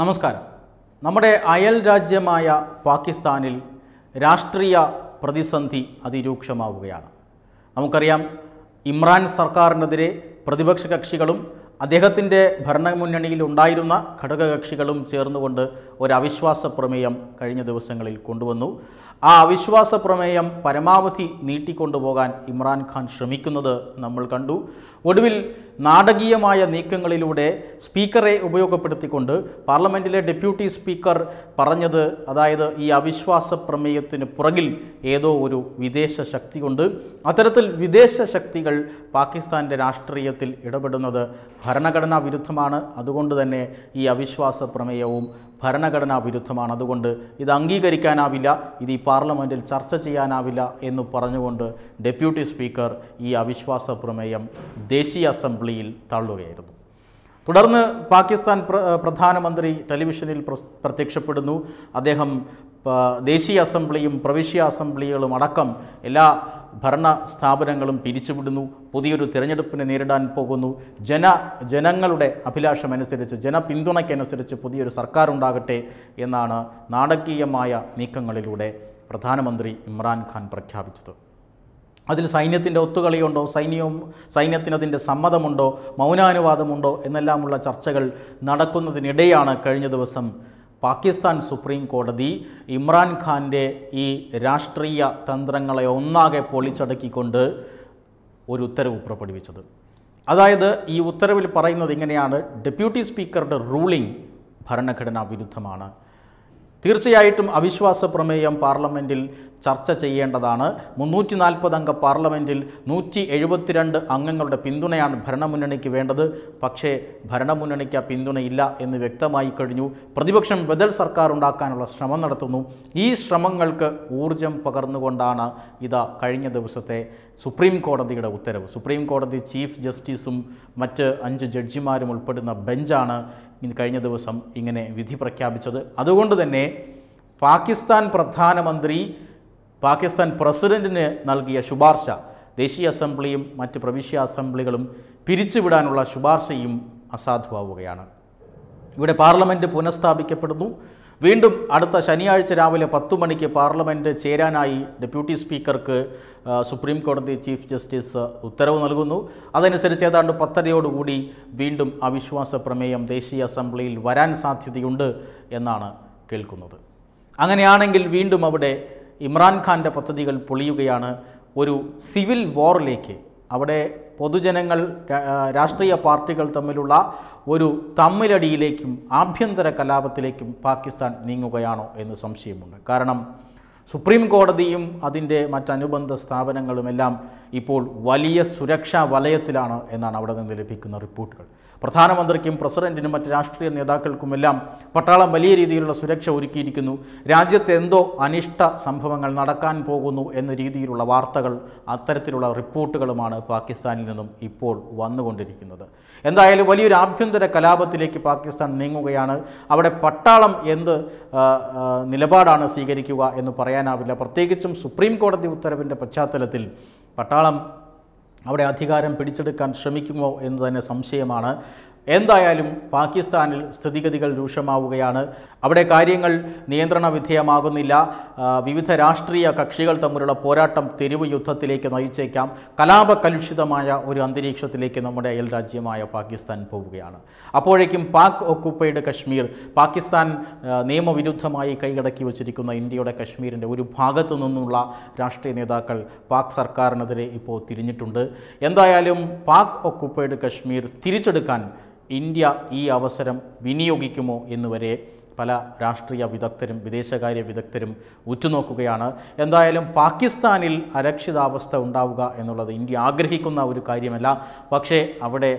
നമസ്കാരം നമ്മുടെ അയൽ രാജ്യമായ പാകിസ്ഥാനിൽ രാഷ്ട്രീയ പ്രതിസന്ധി അതിരൂക്ഷമാവുകയാണ് നമുക്കറിയാം ഇമ്രാൻ സർക്കാരിനെതിരെ പ്രതിപക്ഷ കക്ഷികളും അദ്ദേഹത്തിൻ്റെ ഭരണമുന്നണിയിൽ ഉണ്ടായിരുന്ന ഘടകകക്ഷികളും ചേർന്നുകൊണ്ട് ഒരു അവിശ്വാസ പ്രമേയം കഴിഞ്ഞ ദിവസങ്ങളിൽ കൊണ്ടുവന്നു ആ അവിശ്വാസ പ്രമേയം പരമാവധി നീട്ടിക്കൊണ്ടുപോകാൻ ഇമ്രാൻഖാൻ ശ്രമിക്കുന്നത് നമ്മൾ കണ്ടു ഒടുവിൽ നാടകീയമായ നീക്കങ്ങളിലൂടെ സ്പീക്കറെ ഉപയോഗപ്പെടുത്തിക്കൊണ്ട് പാർലമെൻറ്റിലെ ഡെപ്യൂട്ടി സ്പീക്കർ പറഞ്ഞത് അതായത് ഈ അവിശ്വാസ പ്രമേയത്തിന് പുറകിൽ ഏതോ ഒരു വിദേശ ശക്തിയുണ്ട് അത്തരത്തിൽ വിദേശ ശക്തികൾ പാകിസ്ഥാൻ്റെ രാഷ്ട്രീയത്തിൽ ഇടപെടുന്നത് ഭരണഘടനാ വിരുദ്ധമാണ് അതുകൊണ്ട് തന്നെ ഈ അവിശ്വാസ പ്രമേയവും ഭരണഘടനാ വിരുദ്ധമാണ് അതുകൊണ്ട് ഇത് അംഗീകരിക്കാനാവില്ല ഇത് ഈ പാർലമെൻറ്റിൽ ചർച്ച ചെയ്യാനാവില്ല എന്ന് പറഞ്ഞുകൊണ്ട് ഡെപ്യൂട്ടി സ്പീക്കർ ഈ അവിശ്വാസ പ്രമേയം ദേശീയ അസംബ്ലിയിൽ തള്ളുകയായിരുന്നു തുടർന്ന് പാകിസ്ഥാൻ പ്രധാനമന്ത്രി ടെലിവിഷനിൽ പ്രത്യക്ഷപ്പെടുന്നു അദ്ദേഹം ദേശീയ അസംബ്ലിയും പ്രവിശ്യ അസംബ്ലികളും അടക്കം എല്ലാ ഭരണ സ്ഥാപനങ്ങളും പിരിച്ചുവിടുന്നു പുതിയൊരു തിരഞ്ഞെടുപ്പിനെ നേരിടാൻ പോകുന്നു ജന ജനങ്ങളുടെ അഭിലാഷമനുസരിച്ച് ജനപിന്തുണയ്ക്കനുസരിച്ച് പുതിയൊരു സർക്കാർ ഉണ്ടാകട്ടെ എന്നാണ് നാടകീയമായ നീക്കങ്ങളിലൂടെ പ്രധാനമന്ത്രി ഇമ്രാൻഖാൻ പ്രഖ്യാപിച്ചത് അതിൽ സൈന്യത്തിൻ്റെ ഒത്തുകളിയുണ്ടോ സൈന്യവും സൈന്യത്തിനതിൻ്റെ സമ്മതമുണ്ടോ മൗനാനുവാദമുണ്ടോ എന്നെല്ലാമുള്ള ചർച്ചകൾ നടക്കുന്നതിനിടെയാണ് കഴിഞ്ഞ ദിവസം പാകിസ്ഥാൻ സുപ്രീം കോടതി ഇമ്രാൻ ഖാൻ്റെ ഈ രാഷ്ട്രീയ തന്ത്രങ്ങളെ ഒന്നാകെ പൊളിച്ചടക്കിക്കൊണ്ട് ഒരു ഉത്തരവ് പുറപ്പെടുവിച്ചത് അതായത് ഈ ഉത്തരവിൽ പറയുന്നത് ഇങ്ങനെയാണ് ഡെപ്യൂട്ടി സ്പീക്കറുടെ റൂളിംഗ് ഭരണഘടനാ വിരുദ്ധമാണ് തീർച്ചയായിട്ടും അവിശ്വാസ പ്രമേയം പാർലമെൻറ്റിൽ ചർച്ച ചെയ്യേണ്ടതാണ് മുന്നൂറ്റി നാൽപ്പത് അംഗ പാർലമെൻറ്റിൽ നൂറ്റി എഴുപത്തിരണ്ട് അംഗങ്ങളുടെ പിന്തുണയാണ് ഭരണമുന്നണിക്ക് വേണ്ടത് പക്ഷേ ഭരണമുന്നണിക്ക് ആ പിന്തുണയില്ല എന്ന് വ്യക്തമായി കഴിഞ്ഞു പ്രതിപക്ഷം ബദൽ സർക്കാർ ഉണ്ടാക്കാനുള്ള ശ്രമം നടത്തുന്നു ഈ ശ്രമങ്ങൾക്ക് ഊർജം പകർന്നുകൊണ്ടാണ് ഇതാ കഴിഞ്ഞ ദിവസത്തെ സുപ്രീം കോടതിയുടെ ഉത്തരവ് സുപ്രീം കോടതി ചീഫ് ജസ്റ്റിസും മറ്റ് അഞ്ച് ജഡ്ജിമാരും ഉൾപ്പെടുന്ന ബെഞ്ചാണ് കഴിഞ്ഞ ദിവസം ഇങ്ങനെ വിധി പ്രഖ്യാപിച്ചത് അതുകൊണ്ട് തന്നെ പാകിസ്ഥാൻ പ്രധാനമന്ത്രി പാകിസ്ഥാൻ പ്രസിഡന്റിന് നൽകിയ ശുപാർശ ദേശീയ അസംബ്ലിയും മറ്റ് പ്രവിശ്യ അസംബ്ലികളും പിരിച്ചുവിടാനുള്ള ശുപാർശയും അസാധുവാവുകയാണ് ഇവിടെ പാർലമെൻറ്റ് പുനഃസ്ഥാപിക്കപ്പെടുന്നു വീണ്ടും അടുത്ത ശനിയാഴ്ച രാവിലെ പത്തു മണിക്ക് പാർലമെൻറ്റ് ചേരാനായി ഡെപ്യൂട്ടി സ്പീക്കർക്ക് സുപ്രീം കോടതി ചീഫ് ജസ്റ്റിസ് ഉത്തരവ് നൽകുന്നു അതനുസരിച്ച് ഏതാണ്ട് പത്തരയോടുകൂടി വീണ്ടും അവിശ്വാസ പ്രമേയം ദേശീയ അസംബ്ലിയിൽ വരാൻ സാധ്യതയുണ്ട് എന്നാണ് കേൾക്കുന്നത് അങ്ങനെയാണെങ്കിൽ വീണ്ടും അവിടെ ഇമ്രാൻഖാൻ്റെ പദ്ധതികൾ പൊളിയുകയാണ് ഒരു സിവിൽ വോറിലേക്ക് അവിടെ പൊതുജനങ്ങൾ രാഷ്ട്രീയ പാർട്ടികൾ തമ്മിലുള്ള ഒരു തമ്മിലടിയിലേക്കും ആഭ്യന്തര കലാപത്തിലേക്കും പാകിസ്ഥാൻ നീങ്ങുകയാണോ എന്ന് സംശയമുണ്ട് കാരണം സുപ്രീം കോടതിയും അതിൻ്റെ മറ്റനുബന്ധ സ്ഥാപനങ്ങളുമെല്ലാം ഇപ്പോൾ വലിയ സുരക്ഷാ വലയത്തിലാണ് എന്നാണ് അവിടെ നിന്ന് ലഭിക്കുന്ന റിപ്പോർട്ടുകൾ പ്രധാനമന്ത്രിക്കും പ്രസിഡന്റിനും മറ്റ് രാഷ്ട്രീയ നേതാക്കൾക്കുമെല്ലാം പട്ടാളം വലിയ രീതിയിലുള്ള സുരക്ഷ ഒരുക്കിയിരിക്കുന്നു രാജ്യത്ത് എന്തോ അനിഷ്ട സംഭവങ്ങൾ നടക്കാൻ പോകുന്നു എന്ന രീതിയിലുള്ള വാർത്തകൾ അത്തരത്തിലുള്ള റിപ്പോർട്ടുകളുമാണ് പാകിസ്ഥാനിൽ നിന്നും ഇപ്പോൾ വന്നുകൊണ്ടിരിക്കുന്നത് എന്തായാലും വലിയൊരു ആഭ്യന്തര കലാപത്തിലേക്ക് പാകിസ്ഥാൻ നീങ്ങുകയാണ് അവിടെ പട്ടാളം എന്ത് നിലപാടാണ് സ്വീകരിക്കുക എന്ന് പറയാനാവില്ല പ്രത്യേകിച്ചും സുപ്രീം കോടതി ഉത്തരവിൻ്റെ പശ്ചാത്തലത്തിൽ പട്ടാളം അവിടെ അധികാരം പിടിച്ചെടുക്കാൻ ശ്രമിക്കുമോ എന്ന് തന്നെ സംശയമാണ് എന്തായാലും പാകിസ്ഥാനിൽ സ്ഥിതിഗതികൾ രൂക്ഷമാവുകയാണ് അവിടെ കാര്യങ്ങൾ നിയന്ത്രണ വിധേയമാകുന്നില്ല വിവിധ രാഷ്ട്രീയ കക്ഷികൾ തമ്മിലുള്ള പോരാട്ടം തെരുവ് യുദ്ധത്തിലേക്ക് നയിച്ചേക്കാം കലാപകലുഷിതമായ ഒരു അന്തരീക്ഷത്തിലേക്ക് നമ്മുടെ അയൽ രാജ്യമായ പാകിസ്ഥാൻ പോവുകയാണ് അപ്പോഴേക്കും പാക് ഒക്കുപ്പൈഡ് കശ്മീർ പാകിസ്ഥാൻ നിയമവിരുദ്ധമായി കൈകടക്കി വച്ചിരിക്കുന്ന ഇന്ത്യയുടെ കശ്മീരിൻ്റെ ഒരു ഭാഗത്തു നിന്നുള്ള രാഷ്ട്രീയ നേതാക്കൾ പാക് സർക്കാരിനെതിരെ ഇപ്പോൾ തിരിഞ്ഞിട്ടുണ്ട് എന്തായാലും പാക് ഒക്കുപ്പൈഡ് കശ്മീർ തിരിച്ചെടുക്കാൻ ഇന്ത്യ ഈ അവസരം വിനിയോഗിക്കുമോ എന്നുവരെ പല രാഷ്ട്രീയ വിദഗ്ധരും വിദേശകാര്യ വിദഗ്ധരും ഉറ്റുനോക്കുകയാണ് എന്തായാലും പാകിസ്ഥാനിൽ അരക്ഷിതാവസ്ഥ ഉണ്ടാവുക എന്നുള്ളത് ഇന്ത്യ ആഗ്രഹിക്കുന്ന ഒരു കാര്യമല്ല പക്ഷേ അവിടെ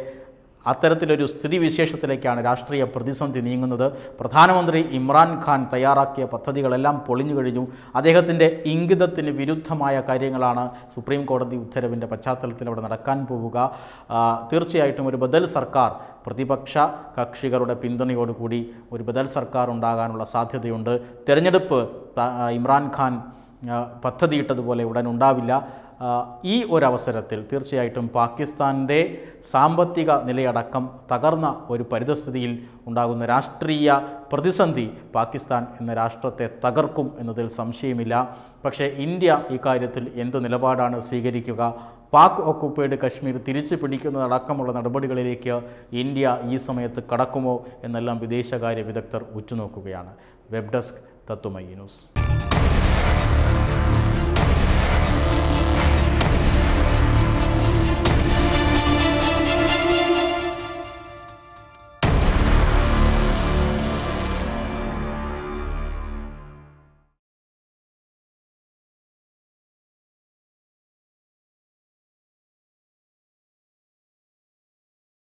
അത്തരത്തിലൊരു സ്ഥിതിവിശേഷത്തിലേക്കാണ് രാഷ്ട്രീയ പ്രതിസന്ധി നീങ്ങുന്നത് പ്രധാനമന്ത്രി ഇമ്രാൻഖാൻ തയ്യാറാക്കിയ പദ്ധതികളെല്ലാം പൊളിഞ്ഞു കഴിഞ്ഞു അദ്ദേഹത്തിൻ്റെ ഇംഗിതത്തിന് വിരുദ്ധമായ കാര്യങ്ങളാണ് സുപ്രീം കോടതി ഉത്തരവിൻ്റെ പശ്ചാത്തലത്തിൽ അവിടെ നടക്കാൻ പോവുക തീർച്ചയായിട്ടും ഒരു ബദൽ സർക്കാർ പ്രതിപക്ഷ കക്ഷികളുടെ പിന്തുണയോടുകൂടി ഒരു ബദൽ സർക്കാർ ഉണ്ടാകാനുള്ള സാധ്യതയുണ്ട് തെരഞ്ഞെടുപ്പ് ഇമ്രാൻഖാൻ പദ്ധതിയിട്ടതുപോലെ ഉടൻ ഉണ്ടാവില്ല ഈ ഒരവസരത്തിൽ തീർച്ചയായിട്ടും പാകിസ്ഥാൻ്റെ സാമ്പത്തിക നിലയടക്കം തകർന്ന ഒരു പരിതസ്ഥിതിയിൽ ഉണ്ടാകുന്ന രാഷ്ട്രീയ പ്രതിസന്ധി പാകിസ്ഥാൻ എന്ന രാഷ്ട്രത്തെ തകർക്കും എന്നതിൽ സംശയമില്ല പക്ഷേ ഇന്ത്യ ഇക്കാര്യത്തിൽ എന്ത് നിലപാടാണ് സ്വീകരിക്കുക പാക് ഓക്കുപ്പൈഡ് കശ്മീർ തിരിച്ചു പിടിക്കുന്നതടക്കമുള്ള നടപടികളിലേക്ക് ഇന്ത്യ ഈ സമയത്ത് കടക്കുമോ എന്നെല്ലാം വിദേശകാര്യ വിദഗ്ധർ ഉറ്റുനോക്കുകയാണ് വെബ് ഡെസ്ക് തത്വമയി ന്യൂസ്